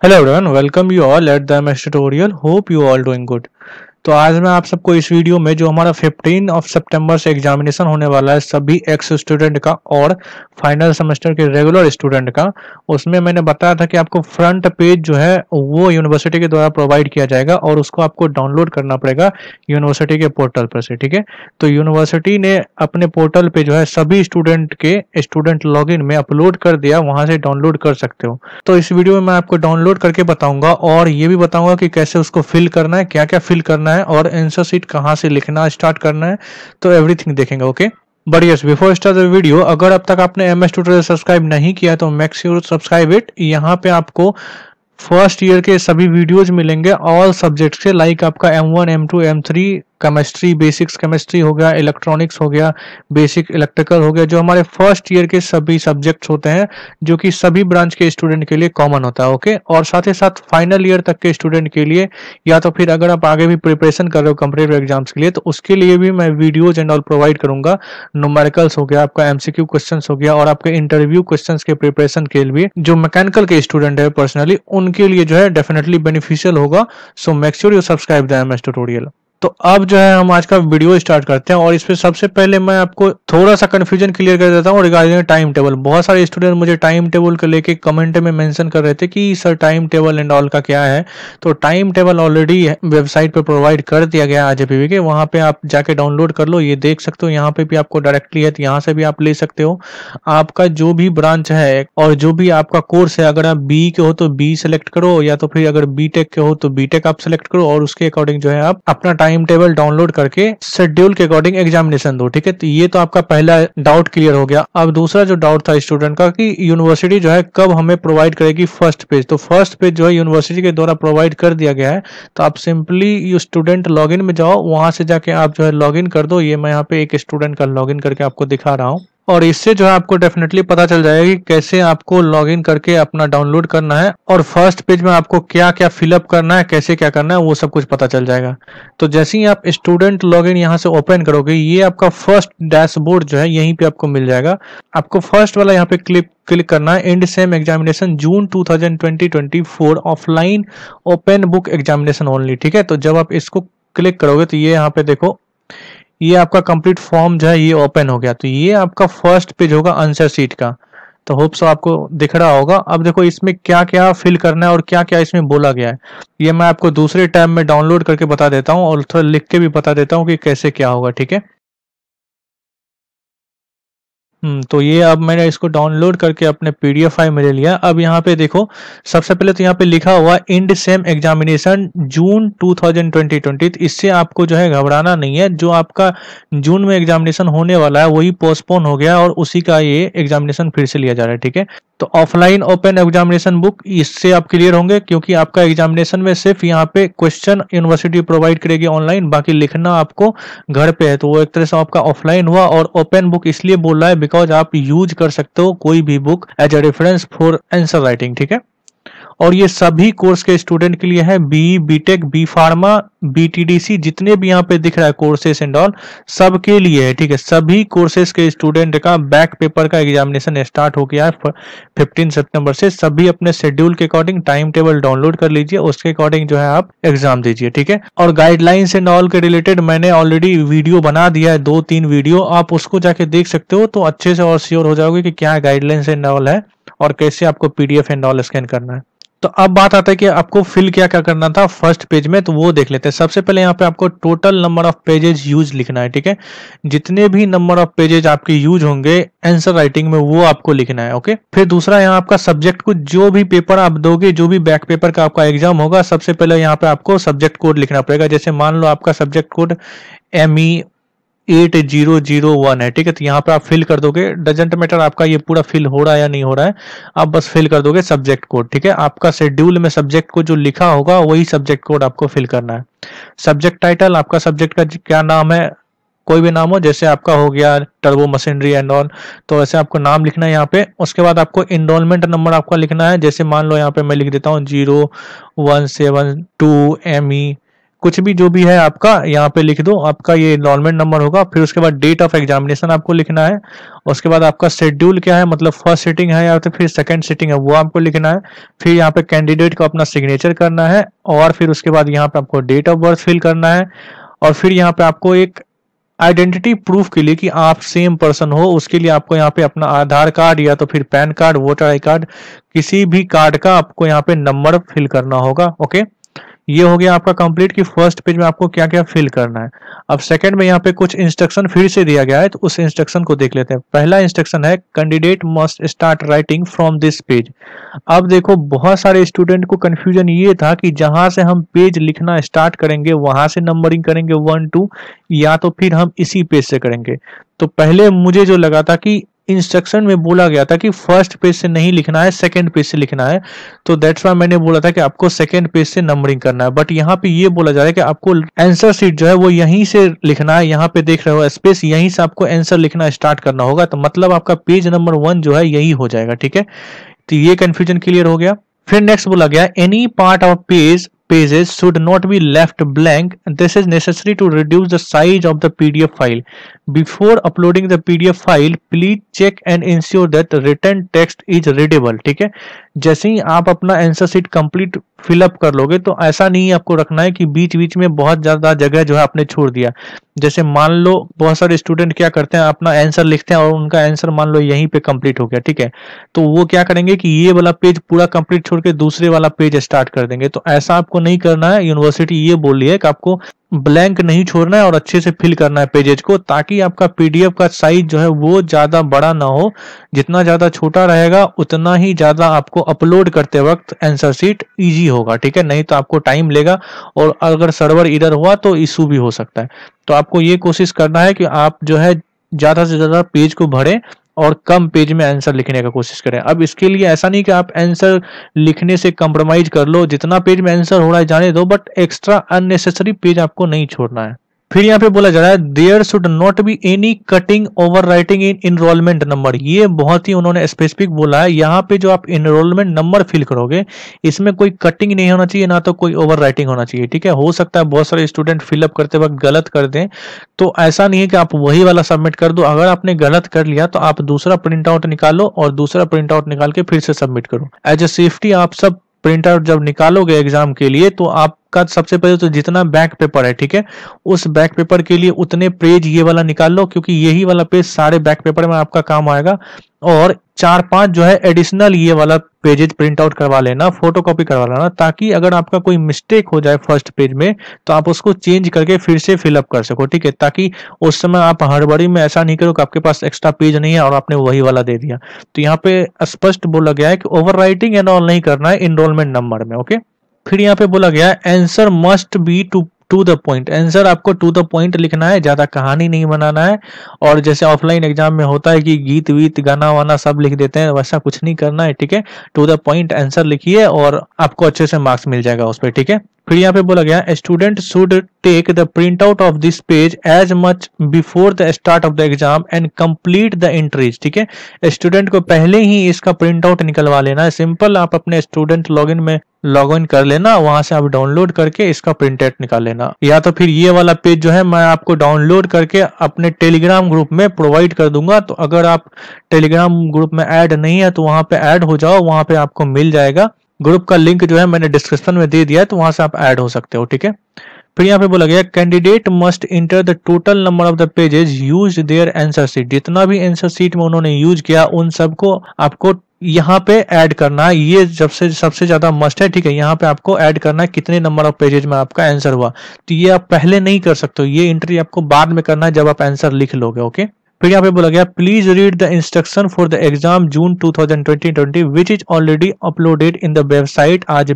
Hello everyone, welcome you all at the MS tutorial. Hope you all doing good. तो आज मैं आप सबको इस वीडियो में जो हमारा 15 ऑफ सितंबर से एग्जामिनेशन होने वाला है सभी एक्स स्टूडेंट का और फाइनल सेमेस्टर के रेगुलर स्टूडेंट का उसमें मैंने बताया था कि आपको फ्रंट पेज जो है वो यूनिवर्सिटी के द्वारा प्रोवाइड किया जाएगा और उसको आपको डाउनलोड करना पड़ेगा यूनिवर्सिटी के पोर्टल पर से ठीक है तो यूनिवर्सिटी ने अपने पोर्टल पे जो है सभी स्टूडेंट के स्टूडेंट लॉग में अपलोड कर दिया वहां से डाउनलोड कर सकते हो तो इस वीडियो में मैं आपको डाउनलोड करके बताऊंगा और ये भी बताऊंगा कि कैसे उसको फिल करना है क्या क्या फिल करना करना है और एंसर सीट कहाँ से लिखना स्टार्ट करना है तो एवरीथिंग देखेंगे okay but yes before start the video अगर अब तक आपने एम एस ट्यूटोरियल सब्सक्राइब नहीं किया तो मेक श्योर सब्सक्राइब इट यहाँ पे आपको फर्स्ट ईयर के सभी वीडियोज मिलेंगे ऑल सब्जेक्ट से लाइक आपका M one M two M three chemistry basics chemistry हो गया इलेक्ट्रॉनिक्स हो गया बेसिक इलेक्ट्रिकल हो गया जो हमारे फर्स्ट ईयर के सभी सब्जेक्ट्स होते हैं जो कि सभी ब्रांच के स्टूडेंट के लिए कॉमन होता है ओके और साथ ही साथ फाइनल ईयर तक के स्टूडेंट के लिए या तो फिर अगर आप आगे भी प्रिपरेशन कर रहे हो कंपटेटिव एग्जाम्स के लिए तो उसके लिए भी मैं वीडियोज एंड ऑल प्रोवाइड करूंगा नोमेरिकल्स हो गया आपका एमसीक्यू क्वेश्चन हो गया और आपके इंटरव्यू क्वेश्चन के प्रिपरेशन के लिए जो मैकेनिकल के स्टूडेंट है पर्सनली उनके लिए जो है डेफिनेटली बेनिफिशियल होगा सो मेक्स्योर यू सब्सक्राइब दूटोरियल तो अब जो है हम आज का वीडियो स्टार्ट करते हैं और इसमें सबसे पहले मैं आपको थोड़ा सा कन्फ्यूजन क्लियर कर देता हूँ रिगार्डिंग टाइम टेबल बहुत सारे स्टूडेंट मुझे टाइम टेबल को लेके कमेंट में मेंशन कर रहे थे कि sir time table and all का क्या है तो टाइम टेबल ऑलरेडी वेबसाइट पर प्रोवाइड कर दिया गया आज पी के वहाँ पे आप जाके डाउनलोड कर लो ये देख सकते हो यहाँ पे भी आपको डायरेक्टली है तो यहाँ से भी आप ले सकते हो आपका जो भी ब्रांच है और जो भी आपका कोर्स है अगर आप बी के हो तो बी सेलेक्ट करो या तो फिर अगर बी के हो तो बी आप सेलेक्ट करो और उसके अकॉर्डिंग जो है आप अपना टाइम टेबल डाउनलोड करके शेड्यूल के अकॉर्डिंग एग्जामिनेशन दो ठीक है तो ये तो आपका पहला डाउट क्लियर हो गया अब दूसरा जो डाउट था स्टूडेंट का कि यूनिवर्सिटी जो है कब हमें प्रोवाइड करेगी फर्स्ट पेज तो फर्स्ट पेज जो है यूनिवर्सिटी के द्वारा प्रोवाइड कर दिया गया है तो आप सिंपली यू स्टूडेंट लॉग में जाओ वहां से जाके आप जो है लॉग कर दो ये मैं यहाँ पे एक स्टूडेंट का लॉग करके आपको दिखा रहा हूँ और इससे जो है आपको डेफिनेटली पता चल जाएगा कि कैसे आपको लॉग इन करके अपना डाउनलोड करना है और फर्स्ट पेज में आपको क्या क्या फिलअप करना है कैसे क्या करना है वो सब कुछ पता चल जाएगा तो जैसे ही आप स्टूडेंट लॉग इन यहाँ से ओपन करोगे ये आपका फर्स्ट डैशबोर्ड जो है यहीं पे आपको मिल जाएगा आपको फर्स्ट वाला यहाँ पे क्लिक क्लिक करना है and sem examination June 2020-24 offline open book examination only ठीक है तो जब आप इसको क्लिक करोगे तो ये यहाँ पे देखो ये आपका कंप्लीट फॉर्म जो है ये ओपन हो गया तो ये आपका फर्स्ट पेज होगा आंसर शीट का तो होप सो आपको दिख रहा होगा अब देखो इसमें क्या क्या फिल करना है और क्या क्या इसमें बोला गया है ये मैं आपको दूसरे टाइम में डाउनलोड करके बता देता हूँ और थोड़ा लिख के भी बता देता हूँ कि कैसे क्या होगा ठीक है हम्म, तो ये अब मैंने इसको डाउनलोड करके अपने पीडीएफ फाइल में ले लिया अब यहाँ पे देखो सबसे पहले तो यहाँ पे लिखा हुआ इंड सेम एग्जामिनेशन जून 2020 इससे आपको जो है घबराना नहीं है जो आपका जून में एग्जामिनेशन होने वाला है वही पोस्टपोन हो गया और उसी का ये एग्जामिनेशन फिर से लिया जा रहा है ठीक है तो ऑफलाइन ओपन एग्जामिनेशन बुक इससे आप क्लियर होंगे क्योंकि आपका एग्जामिनेशन में सिर्फ यहाँ पे क्वेश्चन यूनिवर्सिटी प्रोवाइड करेगी ऑनलाइन बाकी लिखना आपको घर पे है तो वो एक तरह से आपका ऑफलाइन हुआ और ओपन बुक इसलिए बोल रहा है बिकॉज आप यूज कर सकते हो कोई भी book as a reference for answer writing ठीक है और ये सभी कोर्स के स्टूडेंट के लिए है B BTech B pharma BTDC जितने भी यहाँ पे दिख रहा है कोर्सेस एंड ऑल सबके लिए है ठीक है सभी कोर्सेस के स्टूडेंट का बैक पेपर का एग्जामिनेशन स्टार्ट हो गया है फिफ्टीन सेप्टेम्बर से सभी अपने शेड्यूल के अकॉर्डिंग टाइम टेबल डाउनलोड कर लीजिए उसके अकॉर्डिंग जो है आप एग्जाम दीजिए ठीक है और गाइडलाइंस एंड ऑल के रिलेटेड मैंने ऑलरेडी वीडियो बना दिया है दो तीन वीडियो आप उसको जाके देख सकते हो तो अच्छे से और श्योर हो जाओगे की क्या गाइडलाइंस एंड ऑल है और कैसे आपको पीडीएफ एंड ऑल स्कैन करना है तो अब बात आता है कि आपको फिल क्या क्या करना था फर्स्ट पेज में तो वो देख लेते हैं सबसे पहले यहाँ पे आपको total number of pages use लिखना है ठीक है जितने भी नंबर ऑफ पेजेज आपके यूज होंगे आंसर राइटिंग में वो आपको लिखना है ओके फिर दूसरा यहाँ आपका सब्जेक्ट को जो भी पेपर आप दोगे जो भी बैक पेपर का आपका एग्जाम होगा सबसे पहले यहाँ पे आपको सब्जेक्ट कोड लिखना पड़ेगा जैसे मान लो आपका subject code M E eight zero zero one है ठीक है तो यहाँ पे आप फिल कर दोगे डजेंट मैटर आपका ये पूरा फिल हो रहा है या नहीं हो रहा है आप बस फिल कर दोगे सब्जेक्ट कोड ठीक है आपका शेड्यूल में सब्जेक्ट को जो लिखा होगा वही सब्जेक्ट कोड आपको फिल करना है सब्जेक्ट टाइटल आपका सब्जेक्ट का क्या नाम है कोई भी नाम हो जैसे आपका हो गया टर्बो मशीनरी एंड ऑन तो ऐसे आपको नाम लिखना है यहाँ पे उसके बाद आपको इनरोलमेंट नंबर आपका लिखना है जैसे मान लो यहाँ पे मैं लिख देता हूँ zero one seven two M E e कुछ भी जो भी है आपका यहाँ पे लिख दो आपका ये इनमेंट नंबर होगा फिर उसके बाद डेट ऑफ एग्जामिनेशन आपको लिखना है उसके बाद आपका शेड्यूल क्या है मतलब फर्स्ट सिटिंग है या तो फिर सेकंड सिटिंग है वो आपको लिखना है फिर यहाँ पे कैंडिडेट को अपना सिग्नेचर करना है और फिर उसके बाद यहाँ पे आपको डेट ऑफ बर्थ फिल करना है और फिर यहाँ पे आपको एक आइडेंटिटी प्रूफ के लिए कि आप सेम पर्सन हो उसके लिए आपको यहाँ पे अपना आधार कार्ड या तो फिर PAN card voter I card किसी भी कार्ड का आपको यहाँ पे नंबर फिल करना होगा ओके ये हो गया आपका कंप्लीट कि फर्स्ट पेज में आपको क्या क्या फिल करना है अब सेकंड में यहाँ पे कुछ इंस्ट्रक्शन फिर से दिया गया है तो उस इंस्ट्रक्शन को देख लेते हैं पहला इंस्ट्रक्शन है candidate must start writing from this page अब देखो बहुत सारे स्टूडेंट को कंफ्यूजन ये था कि जहां से हम पेज लिखना स्टार्ट करेंगे वहां से नंबरिंग करेंगे वन टू या तो फिर हम इसी पेज से करेंगे तो पहले मुझे जो लगा था कि इंस्ट्रक्शन में बोला गया था कि फर्स्ट पेज से नहीं लिखना है सेकंड पेज से लिखना है तो दैट्स वाई मैंने बोला था कि आपको सेकंड पेज से नंबरिंग करना है बट यहाँ पे ये बोला जा रहा है कि आपको आंसर सीट जो है वो यहीं से लिखना है यहाँ पे देख रहे हो स्पेस यहीं से आपको आंसर लिखना स्टार्ट करना होगा तो मतलब आपका पेज नंबर वन जो है यही हो जाएगा ठीक है तो ये कंफ्यूजन क्लियर हो गया फिर नेक्स्ट बोला गया any part of page pages should not be left blank this is necessary to reduce the size of the PDF file. Before uploading the PDF file, please check and ensure that the written text is readable. ठीक है जैसे ही आप अपना answer sheet fill up कर लोगे तो ऐसा नहीं आपको रखना है कि बीच बीच में बहुत ज्यादा जगह जो है आपने छोड़ दिया जैसे मान लो बहुत सारे स्टूडेंट क्या करते हैं अपना आंसर लिखते हैं और उनका आंसर मान लो यहीं पे कंप्लीट हो गया ठीक है तो वो क्या करेंगे कि ये वाला पेज पूरा कंप्लीट छोड़ के दूसरे वाला पेज स्टार्ट कर देंगे तो ऐसा आपको नहीं करना है यूनिवर्सिटी ये बोल रही है कि आपको ब्लैंक नहीं छोड़ना है और अच्छे से फिल करना है पेजेज को ताकि आपका पीडीएफ का साइज जो है वो ज्यादा बड़ा ना हो जितना ज्यादा छोटा रहेगा उतना ही ज्यादा आपको अपलोड करते वक्त आंसर शीट इजी होगा ठीक है नहीं तो आपको टाइम लेगा और अगर सर्वर इधर हुआ तो इशू भी हो सकता है तो आपको ये कोशिश करना है कि आप जो है ज्यादा से ज्यादा पेज को भरे और कम पेज में आंसर लिखने का कोशिश करें अब इसके लिए ऐसा नहीं कि आप आंसर लिखने से कंप्रोमाइज कर लो जितना पेज में आंसर हो रहा है जाने दो बट एक्स्ट्रा अननेसेसरी पेज आपको नहीं छोड़ना है फिर यहाँ पे बोला जा रहा है there should not be any cutting over writing in enrolment number ये बहुत ही उन्होंने स्पेसिफिक बोला है यहाँ पे जो आप इनरोलमेंट नंबर फिल करोगे इसमें कोई कटिंग नहीं होना चाहिए ना तो कोई ओवर राइटिंग होना चाहिए ठीक है हो सकता है बहुत सारे स्टूडेंट फिलअप करते वक्त गलत कर दें तो ऐसा नहीं है कि आप वही वाला सबमिट कर दो अगर आपने गलत कर लिया तो आप दूसरा प्रिंट आउट निकालो और दूसरा प्रिंट आउट निकाल के फिर से सबमिट करो एज ए सेफ्टी आप सब प्रिंट आउट जब निकालोगे एग्जाम के लिए तो आप का सबसे पहले तो जितना बैक पेपर है ठीक है उस बैक पेपर के लिए उतने पेज ये वाला निकाल लो क्योंकि यही वाला पेज सारे बैक पेपर में आपका काम आएगा और चार पांच जो है एडिशनल ये वाला पेजेज प्रिंट आउट करवा लेना फोटो कॉपी करवा लेना ताकि अगर आपका कोई मिस्टेक हो जाए फर्स्ट पेज में तो आप उसको चेंज करके फिर से फिलअप कर सको ठीक है ताकि उस समय आप हड़बड़ी में ऐसा नहीं करो कि आपके पास एक्स्ट्रा पेज नहीं है और आपने वही वाला दे दिया तो यहाँ पे स्पष्ट बोला गया है कि ओवर एंड ऑल नहीं करना है इनरोलमेंट नंबर में ओके फिर यहाँ पे बोला गया answer must be to to the point answer आपको टू द पॉइंट लिखना है ज्यादा कहानी नहीं बनाना है और जैसे ऑफलाइन एग्जाम में होता है कि गीत वीत गाना वाना सब लिख देते हैं वैसा कुछ नहीं करना है ठीक है टू द पॉइंट आंसर लिखिए और आपको अच्छे से मार्क्स मिल जाएगा उस पर ठीक है फिर यहाँ पे बोला गया student should take the print out of this page as much before the start of the exam and complete the entries ठीक है स्टूडेंट को पहले ही इसका प्रिंट आउट निकलवा लेना है सिंपल आप अपने स्टूडेंट लॉगिन में लॉग इन कर लेना वहां से आप डाउनलोड करके इसका प्रिंट आउट निकाल लेना या तो फिर ये वाला पेज जो है मैं आपको डाउनलोड करके अपने टेलीग्राम ग्रुप में प्रोवाइड कर दूंगा तो अगर आप टेलीग्राम ग्रुप में ऐड नहीं है तो वहां पे ऐड हो जाओ वहां पे आपको मिल जाएगा ग्रुप का लिंक जो है मैंने डिस्क्रिप्शन में दे दिया है तो वहां से आप ऐड हो सकते हो ठीक है फिर यहाँ पे बोला गया candidate must enter the total number of the pages use their answer sheet जितना भी एंसर सीट में उन्होंने यूज किया उन सबको आपको यहाँ पे ऐड करना है ये सबसे सबसे ज्यादा मस्ट है ठीक है यहाँ पे आपको ऐड करना है कितने नंबर ऑफ पेजेज में आपका आंसर हुआ तो ये आप पहले नहीं कर सकते ये एंट्री आपको बाद में करना है जब आप आंसर लिख लोगे ओके फिर यहाँ पे बोला गया please read the instruction for the exam June 2020 which is already uploaded in the website आज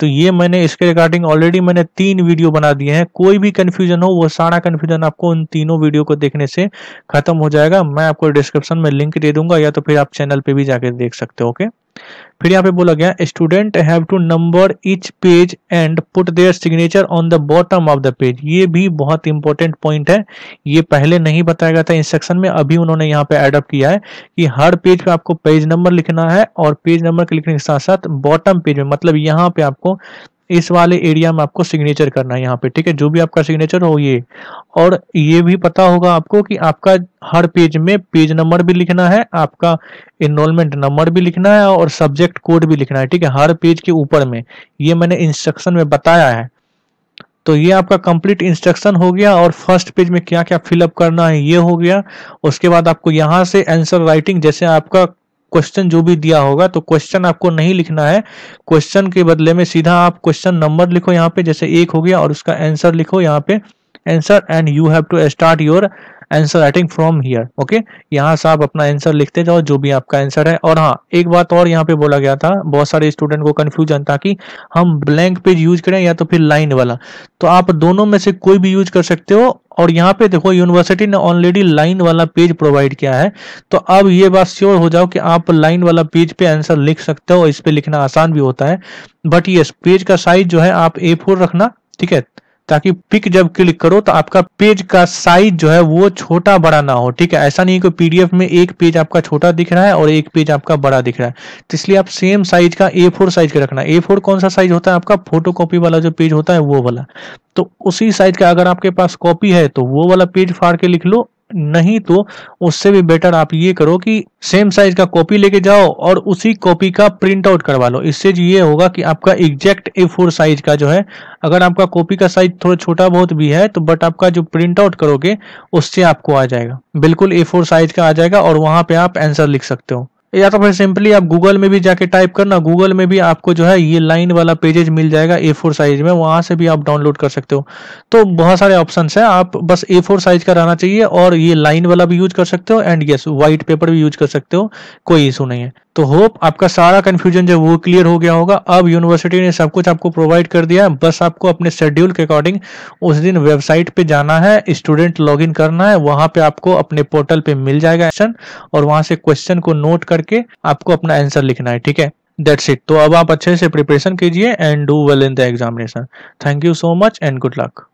तो ये मैंने इसके रिगार्डिंग ऑलरेडी मैंने तीन वीडियो बना दिए हैं कोई भी कंफ्यूजन हो वो सारा कंफ्यूजन आपको उन तीनों वीडियो को देखने से खत्म हो जाएगा मैं आपको डिस्क्रिप्शन में लिंक दे दूंगा या तो फिर आप चैनल पे भी जाकर देख सकते हो ओके okay? फिर यहाँ पे बोला गया student have to number each page and put their signature on the bottom of the page ये भी बहुत इंपॉर्टेंट पॉइंट है ये पहले नहीं बताया गया था इंस्ट्रक्शन में अभी उन्होंने यहाँ पे एडअप किया है कि हर पेज पे आपको पेज नंबर लिखना है और पेज नंबर के लिखने के साथ साथ बॉटम पेज में मतलब यहाँ पे आपको इस वाले एरिया में आपको सिग्नेचर करना है यहाँ पे ठीक है जो भी आपका सिग्नेचर हो ये और ये भी पता होगा आपको कि आपका हर पेज में पेज नंबर भी लिखना है आपका इनरोलमेंट नंबर भी लिखना है और सब्जेक्ट कोड भी लिखना है ठीक है हर पेज के ऊपर में ये मैंने इंस्ट्रक्शन में बताया है तो ये आपका कंप्लीट इंस्ट्रक्शन हो गया और फर्स्ट पेज में क्या क्या फिलअप करना है ये हो गया उसके बाद आपको यहाँ से आंसर राइटिंग जैसे आपका क्वेश्चन जो भी दिया होगा तो क्वेश्चन आपको नहीं लिखना है क्वेश्चन के बदले में सीधा आप क्वेश्चन नंबर लिखो यहाँ पे जैसे एक हो गया और उसका आंसर लिखो यहाँ पे answer and you have to start your answer writing from here okay यहाँ से आप अपना आंसर लिखते जाओ जो भी आपका आंसर है और हाँ एक बात और यहाँ पे बोला गया था बहुत सारे स्टूडेंट को कंफ्यूजन था कि हम ब्लैंक पेज यूज करें या तो फिर लाइन वाला तो आप दोनों में से कोई भी यूज कर सकते हो और यहाँ पे देखो यूनिवर्सिटी ने ऑलरेडी लाइन वाला पेज प्रोवाइड किया है तो अब ये बात श्योर हो जाओ कि आप लाइन वाला पेज पे आंसर लिख सकते हो इस पे लिखना आसान भी होता है बट ये पेज का साइज जो है आप ए फोर रखना ठीक है ताकि पिक जब क्लिक करो तो आपका पेज का साइज जो है वो छोटा बड़ा ना हो ठीक है ऐसा नहीं कि पीडीएफ में एक पेज आपका छोटा दिख रहा है और एक पेज आपका बड़ा दिख रहा है तो इसलिए आप सेम साइज का ए फोर साइज का रखना ए फोर कौन सा साइज होता है आपका फोटो कॉपी वाला जो पेज होता है वो वाला तो उसी साइज का अगर आपके पास कॉपी है तो वो वाला पेज फाड़ के लिख लो नहीं तो उससे भी बेटर आप ये करो कि सेम साइज का कॉपी लेके जाओ और उसी कॉपी का प्रिंट आउट करवा लो इससे ये होगा कि आपका एग्जैक्ट ए फोर साइज का जो है अगर आपका कॉपी का साइज थोड़ा छोटा बहुत भी है तो बट आपका जो प्रिंट आउट करोगे उससे आपको आ जाएगा बिल्कुल ए फोर साइज का आ जाएगा और वहां पे आप आंसर लिख सकते हो या तो फिर सिंपली आप गूगल में भी जाके टाइप करना गूगल में भी आपको जो है ये लाइन वाला पेजेज मिल जाएगा ए फोर साइज में वहां से भी आप डाउनलोड कर सकते हो तो बहुत सारे ऑप्शन है आप बस ए फोर साइज का रहना चाहिए और ये लाइन वाला भी यूज कर सकते हो एंड यस व्हाइट पेपर भी यूज कर सकते हो कोई इशू नहीं है तो होप आपका सारा कन्फ्यूजन जो वो क्लियर हो गया होगा अब यूनिवर्सिटी ने सब कुछ आपको प्रोवाइड कर दिया है बस आपको अपने शेड्यूल के अकॉर्डिंग उस दिन वेबसाइट पे जाना है स्टूडेंट लॉगिन करना है वहां पे आपको अपने पोर्टल पे मिल जाएगा एक्शन और वहां से क्वेश्चन को नोट कर करके आपको अपना आंसर लिखना है ठीक है दैट्स इट तो अब आप अच्छे से प्रिपरेशन कीजिए and do well in the examination thank you so much and good luck